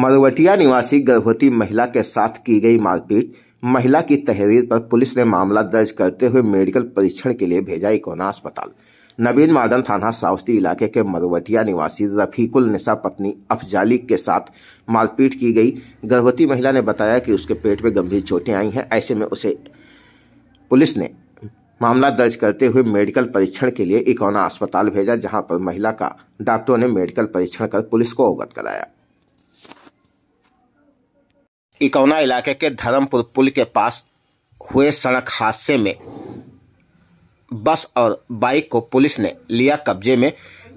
मरवटिया निवासी गर्भवती महिला के साथ की गई मारपीट महिला की तहरीर पर पुलिस ने मामला दर्ज करते हुए मेडिकल परीक्षण के लिए भेजा इकोना अस्पताल नवीन मार्डन थाना साउथी इलाके के मरवटिया निवासी रफीकुल निशा पत्नी अफजाली के साथ मारपीट की गई गर्भवती महिला ने बताया कि उसके पेट में गंभीर चोटें आई हैं ऐसे में उसे पुलिस ने मामला दर्ज करते हुए मेडिकल परीक्षण के लिए इकोना अस्पताल भेजा जहां पर महिला का डॉक्टरों ने मेडिकल परीक्षण कर पुलिस को अवगत कराया इकौना इलाके के धर्मपुर पुल के पास हुए सड़क हादसे में बस और बाइक को पुलिस ने लिया कब्जे में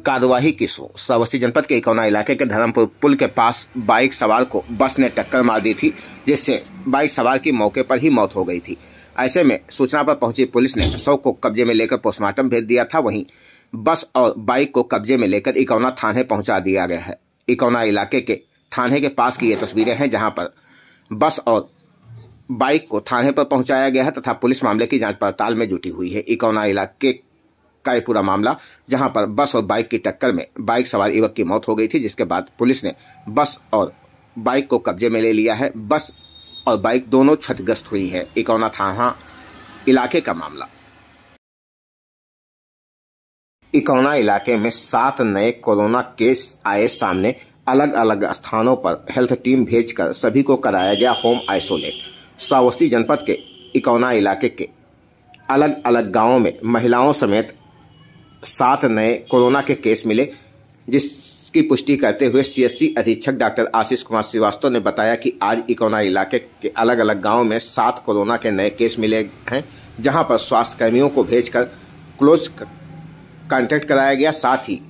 कार्यवाही की सो श्रावस्ती जनपद के इकौना इलाके के धर्मपुर पुल के पास बाइक सवार को बस ने टक्कर मार दी थी जिससे बाइक सवार की मौके पर ही मौत हो गई थी ऐसे में सूचना पर पहुंची पुलिस ने शव को कब्जे में लेकर पोस्टमार्टम भेज दिया था वहीं बस और बाइक को कब्जे में लेकर इकौना थाने पहुंचा दिया गया है इकौना इलाके के थाने के पास की ये तस्वीरें हैं जहां पर बस और बाइक को थाने पर पहुंचाया गया है तथा पुलिस मामले की जांच पड़ताल में जुटी हुई है इकौना इलाके का यह पूरा मामला जहां पर बस और बाइक की टक्कर में बाइक सवार युवक की मौत हो गई थी जिसके बाद पुलिस ने बस और बाइक को कब्जे में ले लिया है बस और बाइक दोनों क्षतिग्रस्त हुई है इकौना थाना इलाके का मामला इकौना इलाके में सात नए कोरोना केस आए सामने अलग अलग स्थानों पर हेल्थ टीम भेजकर सभी को कराया गया होम आइसोलेट श्रावस्ती जनपद के इकौना इलाके के अलग अलग गांवों में महिलाओं समेत सात नए कोरोना के केस मिले जिसकी पुष्टि करते हुए सीएससी अधीक्षक डॉक्टर आशीष कुमार श्रीवास्तव ने बताया कि आज इकौना इलाके के अलग अलग गांवों में सात कोरोना के नए केस मिले हैं जहां पर स्वास्थ्यकर्मियों को भेजकर क्लोज कांटेक्ट कराया गया साथ ही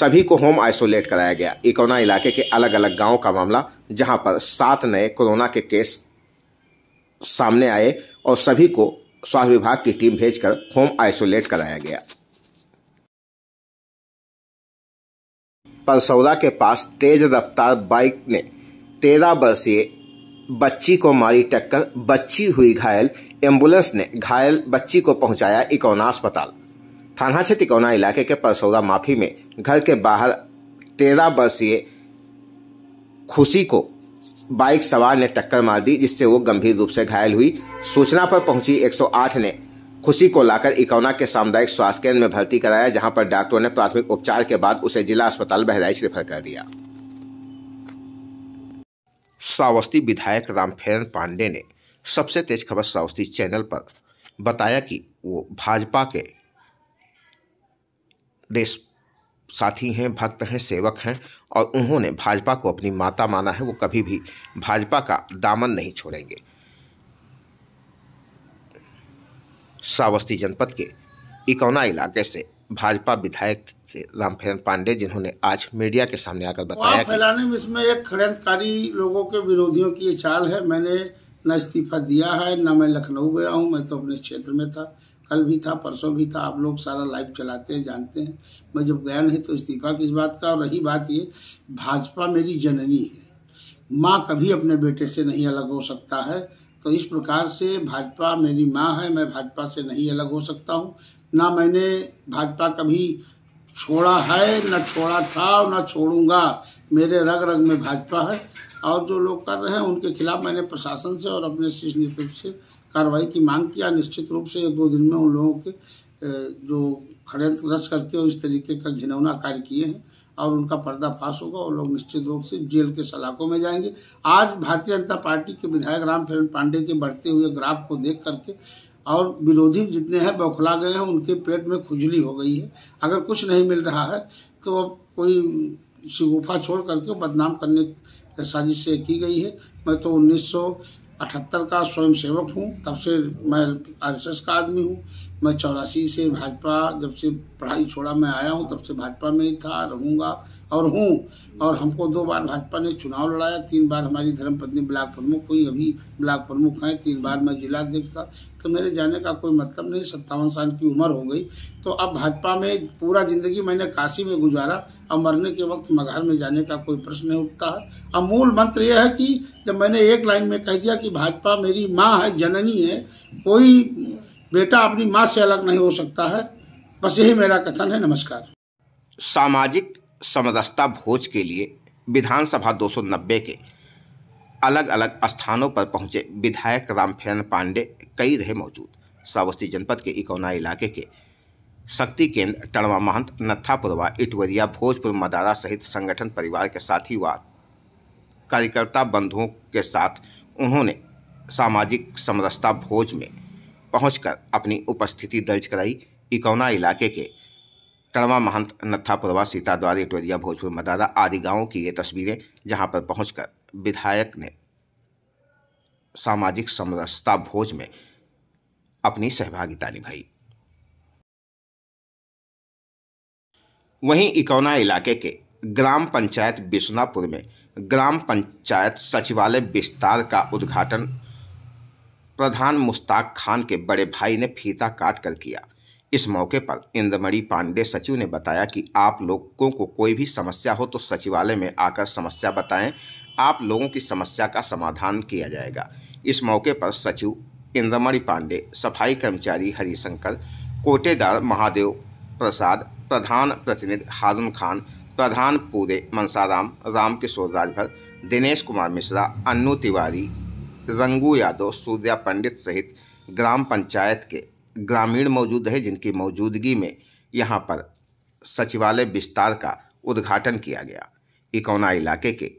सभी को होम आइसोलेट कराया गया इकोना इलाके के अलग अलग गांव का मामला जहां पर सात नए कोरोना के केस सामने आए और सभी को स्वास्थ्य विभाग की टीम भेजकर होम आइसोलेट कराया गया परसौदा के पास तेज रफ्तार बाइक ने तेरह वर्षीय बच्ची को मारी टक्कर बच्ची हुई घायल एम्बुलेंस ने घायल बच्ची को पहुंचाया इकोना अस्पताल थाना क्षेत्र तिकोना इलाके के परसौदा माफी में घर के बाहर तेरह वर्षीय खुशी को बाइक सवार ने टक्कर मार दी जिससे वो गंभीर रूप से घायल हुई सूचना पर पहुंची 108 ने खुशी को लाकर इकौना के सामुदायिक स्वास्थ्य केंद्र में भर्ती कराया जहां पर डॉक्टरों ने प्राथमिक उपचार के बाद उसे जिला अस्पताल बहराइच रेफर कर दिया श्रावस्ती विधायक रामफेरन पांडे ने सबसे तेज खबर श्रावस्ती चैनल पर बताया कि वो भाजपा के देश साथी हैं भक्त हैं सेवक हैं और उन्होंने भाजपा को अपनी माता माना है वो कभी भी भाजपा का दामन नहीं छोड़ेंगे सावस्ती जनपद के इकौना इलाके से भाजपा विधायक रामफेरन पांडे जिन्होंने आज मीडिया के सामने आकर बताया फैलाने में इसमें एक षडयंत्रकारी लोगों के विरोधियों की ये चाल है मैंने न इस्तीफा दिया है न मैं लखनऊ गया हूँ मैं तो अपने क्षेत्र में था कल भी था परसों भी था आप लोग सारा लाइव चलाते हैं जानते हैं मैं जब गया नहीं तो इस्तीफा किस बात का और रही बात ये भाजपा मेरी जननी है माँ कभी अपने बेटे से नहीं अलग हो सकता है तो इस प्रकार से भाजपा मेरी माँ है मैं भाजपा से नहीं अलग हो सकता हूँ ना मैंने भाजपा कभी छोड़ा है ना छोड़ा था और ना छोड़ूंगा मेरे रग रग में भाजपा है और जो लोग कर रहे हैं उनके खिलाफ मैंने प्रशासन से और अपने शीर्ष नेतृत्व से कार्रवाई की मांग किया निश्चित रूप से एक दो दिन में उन लोगों के जो षडयंत्र रच करके इस तरीके का घिनौना कार्य किए हैं और उनका पर्दाफाश होगा और लोग निश्चित रूप से जेल के सलाखों में जाएंगे आज भारतीय जनता पार्टी के विधायक राम फिर पांडे के बढ़ते हुए ग्राफ को देख करके और विरोधी जितने हैं बौखला गए हैं उनके पेट में खुजली हो गई है अगर कुछ नहीं मिल रहा है तो अब कोई शिगुफा छोड़ करके बदनाम करने साजिश से की गई है मैं तो उन्नीस अठहत्तर का स्वयं सेवक हूँ तब से मैं आरएसएस का आदमी हूँ मैं चौरासी से भाजपा जब से पढ़ाई छोड़ा मैं आया हूँ तब से भाजपा में ही था रहूँगा और हूँ और हमको दो बार भाजपा ने चुनाव लड़ाया तीन बार हमारी धर्मपत्नी ब्लाक प्रमुख हुई अभी ब्लाक प्रमुख हैं तीन बार मैं जिलाध्यक्ष था तो मेरे जाने का कोई मतलब नहीं सत्तावन साल की उम्र हो गई तो अब भाजपा में पूरा ज़िंदगी मैंने काशी में गुजारा अब मरने के वक्त मगहर में जाने का कोई प्रश्न नहीं उठता है अब मूल मंत्र यह है कि जब मैंने एक लाइन में कह दिया कि भाजपा मेरी माँ है जननी है कोई बेटा अपनी माँ से अलग नहीं हो सकता है बस यही मेरा कथन है नमस्कार सामाजिक समदस्ता भोज के लिए विधानसभा 290 के अलग अलग स्थानों पर पहुंचे विधायक रामफेरन पांडे कई रहे मौजूद श्रावस्ती जनपद के इकौना इलाके के शक्ति केंद्र टणवा महंत नत्थापुरवा इटवरिया भोजपुर मदारा सहित संगठन परिवार के साथी व कार्यकर्ता बंधुओं के साथ उन्होंने सामाजिक समरसता भोज में पहुंचकर अपनी उपस्थिति दर्ज कराई इकौना इलाके के कड़वा महंत नत्थापुरवा सीताद्वारी टोरिया भोजपुर मदारा आदि गांवों की ये तस्वीरें जहां पर पहुंचकर विधायक ने सामाजिक समरसता भोज में अपनी सहभागिता निभाई वहीं इकौना इलाके के ग्राम पंचायत बिश्नापुर में ग्राम पंचायत सचिवालय विस्तार का उद्घाटन प्रधान मुश्ताक खान के बड़े भाई ने फीता काट कर किया इस मौके पर इंद्रमणि पांडे सचिव ने बताया कि आप लोगों को कोई भी समस्या हो तो सचिवालय में आकर समस्या बताएं आप लोगों की समस्या का समाधान किया जाएगा इस मौके पर सचिव इंद्रमणि पांडे सफाई कर्मचारी हरिशंकर कोटेदार महादेव प्रसाद प्रधान प्रतिनिधि हारून खान प्रधान पूरे मनसाराम रामकिशोर राजभर दिनेश कुमार मिश्रा अन्नू तिवारी रंगू यादव सूर्या पंडित सहित ग्राम पंचायत के ग्रामीण मौजूद है जिनकी मौजूदगी में यहाँ पर सचिवालय विस्तार का उद्घाटन किया गया इकौना इलाके के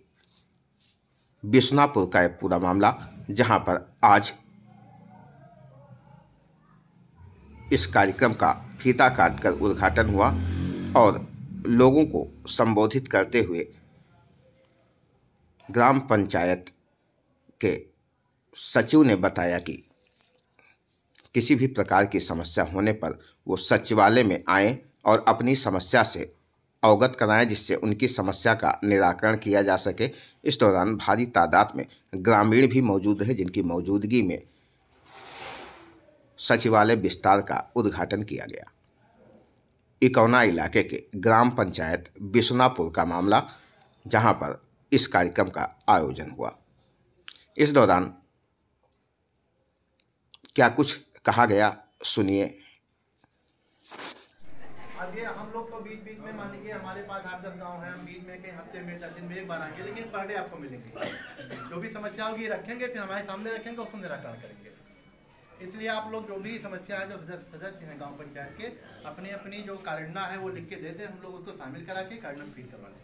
बिश्नापुर का एक पूरा मामला जहाँ पर आज इस कार्यक्रम का फीता काटकर उद्घाटन हुआ और लोगों को संबोधित करते हुए ग्राम पंचायत के सचिव ने बताया कि किसी भी प्रकार की समस्या होने पर वो सचिवालय में आए और अपनी समस्या से अवगत कराएं जिससे उनकी समस्या का निराकरण किया जा सके इस दौरान भारी तादाद में ग्रामीण भी मौजूद है जिनकी मौजूदगी में सचिवालय विस्तार का उद्घाटन किया गया इकौना इलाके के ग्राम पंचायत बिश्नापुर का मामला जहां पर इस कार्यक्रम का आयोजन हुआ इस दौरान क्या कुछ कहा गया सुनिए हम लोग तो बीच बीच में मान लीजिए हमारे पास आठ दस गाँव है हम बीच में कहीं हफ्ते में दस दिन में एक बार आएंगे लेकिन पर डे आपको मिलेंगे जो भी समस्या होगी रखेंगे फिर हमारे सामने रखेंगे उसको निराकरण करेंगे इसलिए आप लोग जो भी समस्या है जो सदस्य हैं गांव पंचायत के अपनी अपनी जो कारणना है वो लिख के देते हैं हम लोग उसको शामिल करा के कारण फील करवाने